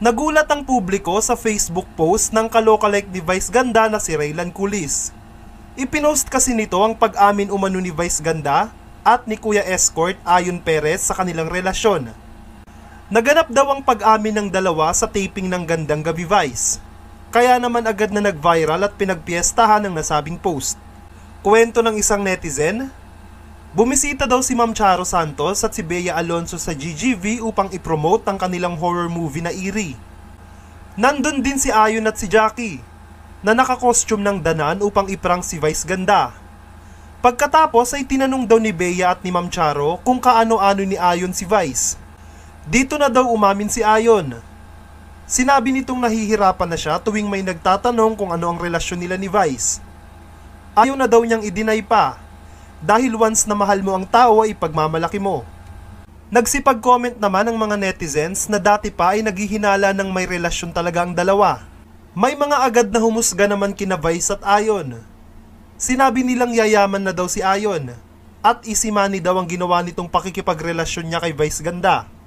Nagulat ang publiko sa Facebook post ng kalokalike Vice ganda na si Raylan Culis. Ipinost kasi nito ang pag-amin umano ni Vice Ganda at ni Kuya Escort Ayon Perez sa kanilang relasyon. Naganap daw ang pag-amin ng dalawa sa taping ng Gandang Gabi Vice. Kaya naman agad na nag-viral at pinagpiestahan ng nasabing post. Kwento ng isang netizen, Bumisita daw si Ma'am Charo Santos at si Bea Alonso sa GGV upang ipromote ang kanilang horror movie na Iri. Nandun din si Ayon at si Jackie na nakakostume ng danan upang iprang si Vice Ganda. Pagkatapos ay tinanong daw ni Bea at ni Ma'am Charo kung kaano-ano ni Ayon si Vice. Dito na daw umamin si Ayon. Sinabi nitong nahihirapan na siya tuwing may nagtatanong kung ano ang relasyon nila ni Vice. Ayaw na daw niyang idinay pa dahil once na mahal mo ang tao ay pagmamalaki mo. Nagsipag-comment naman ang mga netizens na dati pa ay naghihinala ng may relasyon talaga ang dalawa. May mga agad na humusga naman kina Vice at Ayon. Sinabi nilang yayaman na daw si Ayon at isimani daw ang ginawa nitong pakikipagrelasyon niya kay Vice Ganda.